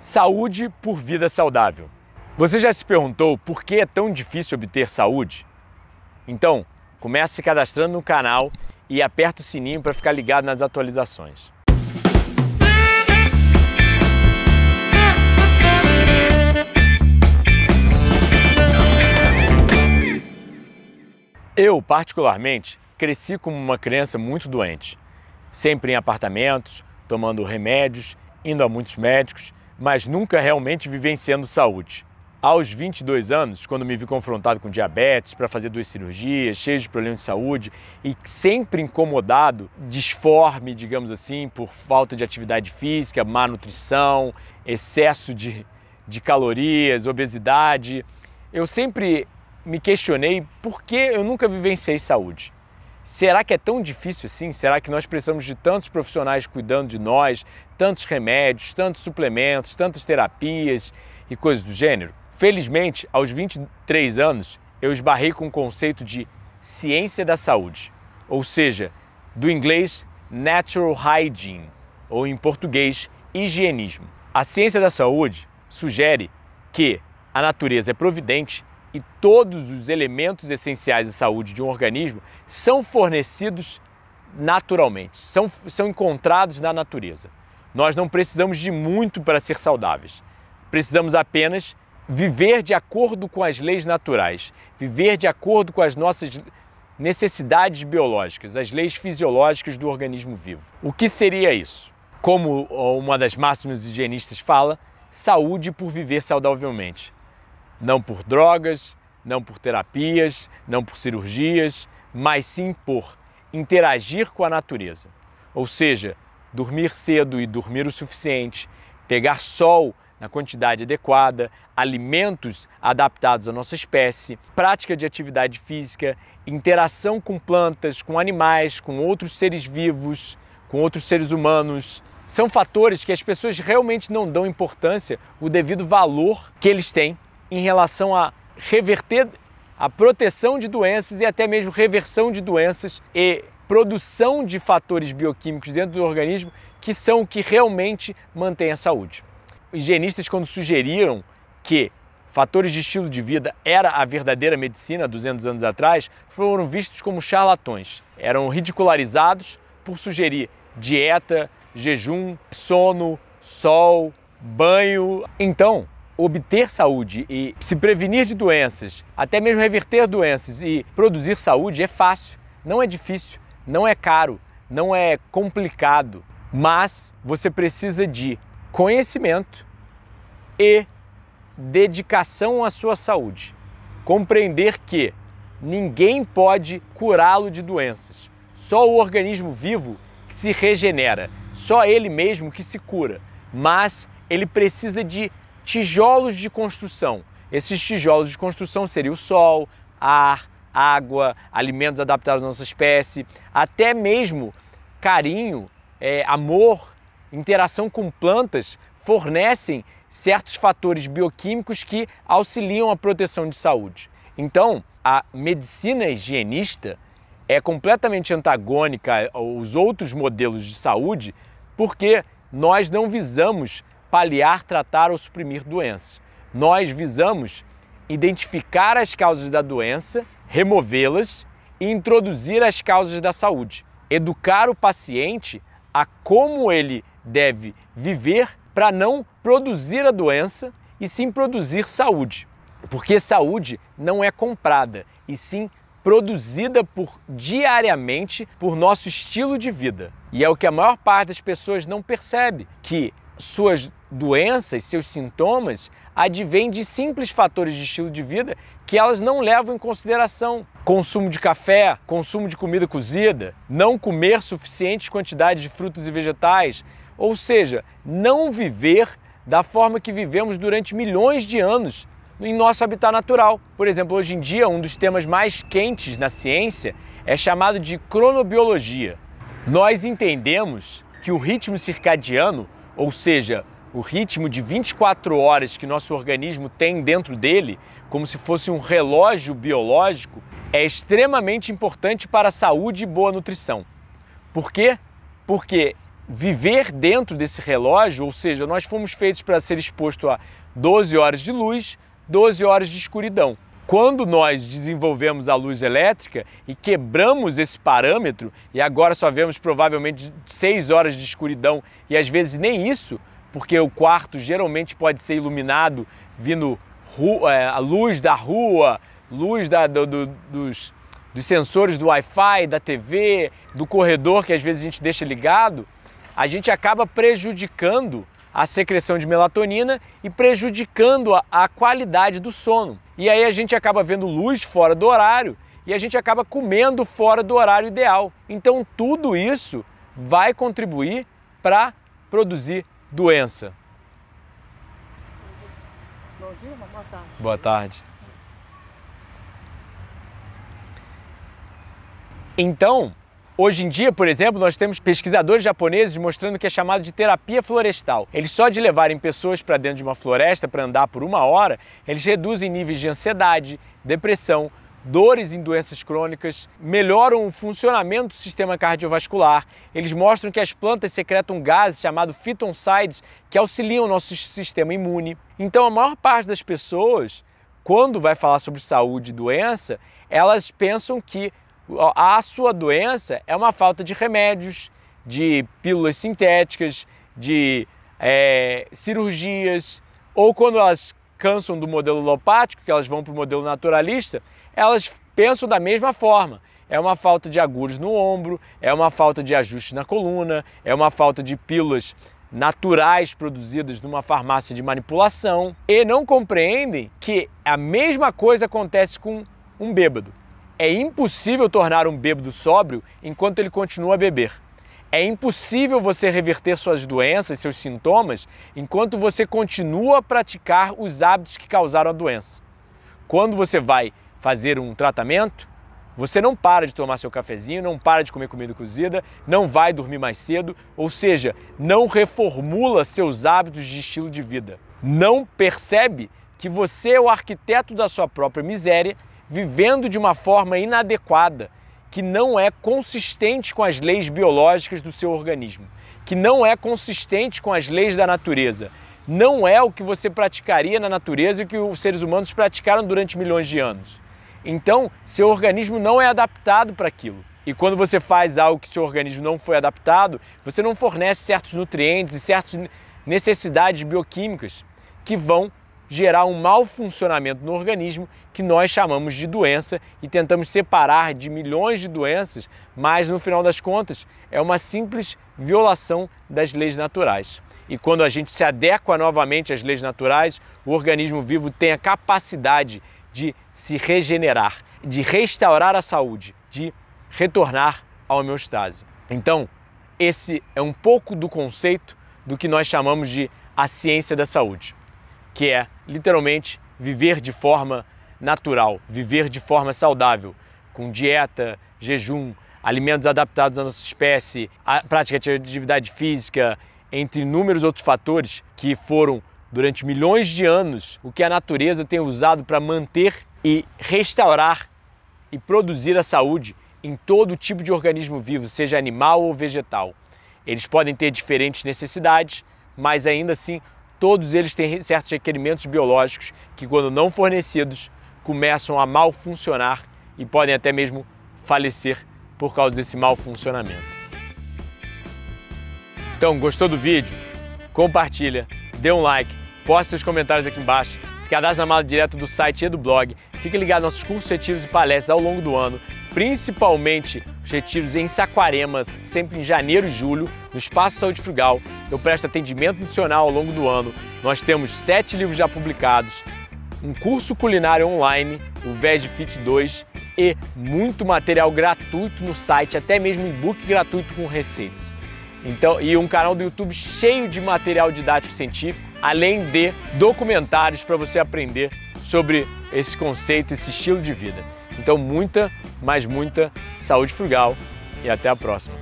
Saúde por vida saudável. Você já se perguntou por que é tão difícil obter saúde? Então, comece se cadastrando no canal e aperta o sininho para ficar ligado nas atualizações. Eu, particularmente, cresci como uma criança muito doente, sempre em apartamentos, tomando remédios, indo a muitos médicos mas nunca realmente vivenciando saúde. Aos 22 anos, quando me vi confrontado com diabetes, para fazer duas cirurgias, cheio de problemas de saúde e sempre incomodado, disforme, digamos assim, por falta de atividade física, má nutrição, excesso de, de calorias, obesidade, eu sempre me questionei por que eu nunca vivenciei saúde. Será que é tão difícil assim? Será que nós precisamos de tantos profissionais cuidando de nós, tantos remédios, tantos suplementos, tantas terapias e coisas do gênero? Felizmente, aos 23 anos, eu esbarrei com o conceito de ciência da saúde, ou seja, do inglês natural hygiene, ou em português, higienismo. A ciência da saúde sugere que a natureza é providente e todos os elementos essenciais à saúde de um organismo são fornecidos naturalmente, são, são encontrados na natureza. Nós não precisamos de muito para ser saudáveis, precisamos apenas viver de acordo com as leis naturais, viver de acordo com as nossas necessidades biológicas, as leis fisiológicas do organismo vivo. O que seria isso? Como uma das máximas higienistas fala, saúde por viver saudavelmente. Não por drogas, não por terapias, não por cirurgias, mas sim por interagir com a natureza. Ou seja, dormir cedo e dormir o suficiente, pegar sol na quantidade adequada, alimentos adaptados à nossa espécie, prática de atividade física, interação com plantas, com animais, com outros seres vivos, com outros seres humanos. São fatores que as pessoas realmente não dão importância, o devido valor que eles têm em relação a reverter a proteção de doenças e até mesmo reversão de doenças e produção de fatores bioquímicos dentro do organismo que são o que realmente mantém a saúde. Higienistas, quando sugeriram que fatores de estilo de vida era a verdadeira medicina 200 anos atrás, foram vistos como charlatões. Eram ridicularizados por sugerir dieta, jejum, sono, sol, banho. Então, obter saúde e se prevenir de doenças, até mesmo reverter doenças e produzir saúde é fácil, não é difícil, não é caro, não é complicado, mas você precisa de conhecimento e dedicação à sua saúde. Compreender que ninguém pode curá-lo de doenças. Só o organismo vivo que se regenera, só ele mesmo que se cura. Mas ele precisa de tijolos de construção. Esses tijolos de construção seriam o sol, ar, água, alimentos adaptados à nossa espécie, até mesmo carinho, é, amor, interação com plantas fornecem certos fatores bioquímicos que auxiliam a proteção de saúde. Então, a medicina higienista é completamente antagônica aos outros modelos de saúde porque nós não visamos paliar, tratar ou suprimir doenças. Nós visamos identificar as causas da doença, removê-las e introduzir as causas da saúde. Educar o paciente a como ele deve viver para não produzir a doença e sim produzir saúde. Porque saúde não é comprada e sim produzida por diariamente por nosso estilo de vida. E é o que a maior parte das pessoas não percebe, que suas doenças, seus sintomas, advêm de simples fatores de estilo de vida que elas não levam em consideração. Consumo de café, consumo de comida cozida, não comer suficientes quantidades de frutas e vegetais, ou seja, não viver da forma que vivemos durante milhões de anos em nosso habitat natural. Por exemplo, hoje em dia, um dos temas mais quentes na ciência é chamado de cronobiologia. Nós entendemos que o ritmo circadiano, ou seja, o ritmo de 24 horas que nosso organismo tem dentro dele, como se fosse um relógio biológico, é extremamente importante para a saúde e boa nutrição. Por quê? Porque viver dentro desse relógio, ou seja, nós fomos feitos para ser exposto a 12 horas de luz, 12 horas de escuridão. Quando nós desenvolvemos a luz elétrica e quebramos esse parâmetro, e agora só vemos provavelmente 6 horas de escuridão e às vezes nem isso, porque o quarto geralmente pode ser iluminado vindo é, a luz da rua, luz da, do, do, dos, dos sensores do Wi-Fi, da TV, do corredor que às vezes a gente deixa ligado, a gente acaba prejudicando a secreção de melatonina e prejudicando a, a qualidade do sono. E aí a gente acaba vendo luz fora do horário e a gente acaba comendo fora do horário ideal. Então tudo isso vai contribuir para produzir doença? Bom dia, boa tarde. Boa tarde. Então, Hoje em dia, por exemplo, nós temos pesquisadores japoneses mostrando que é chamado de terapia florestal. Eles só de levarem pessoas para dentro de uma floresta para andar por uma hora, eles reduzem níveis de ansiedade, depressão, dores em doenças crônicas, melhoram o funcionamento do sistema cardiovascular. Eles mostram que as plantas secretam gases chamados fitoncides que auxiliam o nosso sistema imune. Então, a maior parte das pessoas, quando vai falar sobre saúde e doença, elas pensam que a sua doença é uma falta de remédios, de pílulas sintéticas, de é, cirurgias, ou quando elas cansam do modelo alopático, que elas vão para o modelo naturalista, elas pensam da mesma forma. É uma falta de agulhos no ombro, é uma falta de ajuste na coluna, é uma falta de pílulas naturais produzidas numa farmácia de manipulação e não compreendem que a mesma coisa acontece com um bêbado. É impossível tornar um bêbado sóbrio enquanto ele continua a beber. É impossível você reverter suas doenças, seus sintomas, enquanto você continua a praticar os hábitos que causaram a doença. Quando você vai fazer um tratamento, você não para de tomar seu cafezinho, não para de comer comida cozida, não vai dormir mais cedo, ou seja, não reformula seus hábitos de estilo de vida. Não percebe que você é o arquiteto da sua própria miséria, vivendo de uma forma inadequada, que não é consistente com as leis biológicas do seu organismo, que não é consistente com as leis da natureza. Não é o que você praticaria na natureza e o que os seres humanos praticaram durante milhões de anos. Então, seu organismo não é adaptado para aquilo. E quando você faz algo que seu organismo não foi adaptado, você não fornece certos nutrientes e certas necessidades bioquímicas que vão gerar um mau funcionamento no organismo que nós chamamos de doença e tentamos separar de milhões de doenças, mas no final das contas é uma simples violação das leis naturais. E quando a gente se adequa novamente às leis naturais, o organismo vivo tem a capacidade de se regenerar, de restaurar a saúde, de retornar à homeostase. Então, esse é um pouco do conceito do que nós chamamos de a ciência da saúde, que é literalmente viver de forma natural, viver de forma saudável, com dieta, jejum, alimentos adaptados à nossa espécie, a prática de atividade física, entre inúmeros outros fatores que foram durante milhões de anos, o que a natureza tem usado para manter e restaurar e produzir a saúde em todo tipo de organismo vivo, seja animal ou vegetal. Eles podem ter diferentes necessidades, mas ainda assim todos eles têm certos requerimentos biológicos que, quando não fornecidos, começam a mal funcionar e podem até mesmo falecer por causa desse mau funcionamento. Então, gostou do vídeo? Compartilha, dê um like Poste seus comentários aqui embaixo, se cadastre na mala direto do site e do blog, fique ligado aos nossos cursos, retiros e palestras ao longo do ano, principalmente os retiros em Saquarema, sempre em janeiro e julho, no Espaço Saúde Frugal. Eu presto atendimento nutricional ao longo do ano. Nós temos sete livros já publicados, um curso culinário online, o VegFit 2, e muito material gratuito no site, até mesmo e-book gratuito com receitas. Então, e um canal do YouTube cheio de material didático científico além de documentários para você aprender sobre esse conceito, esse estilo de vida. Então, muita, mais muita saúde frugal e até a próxima.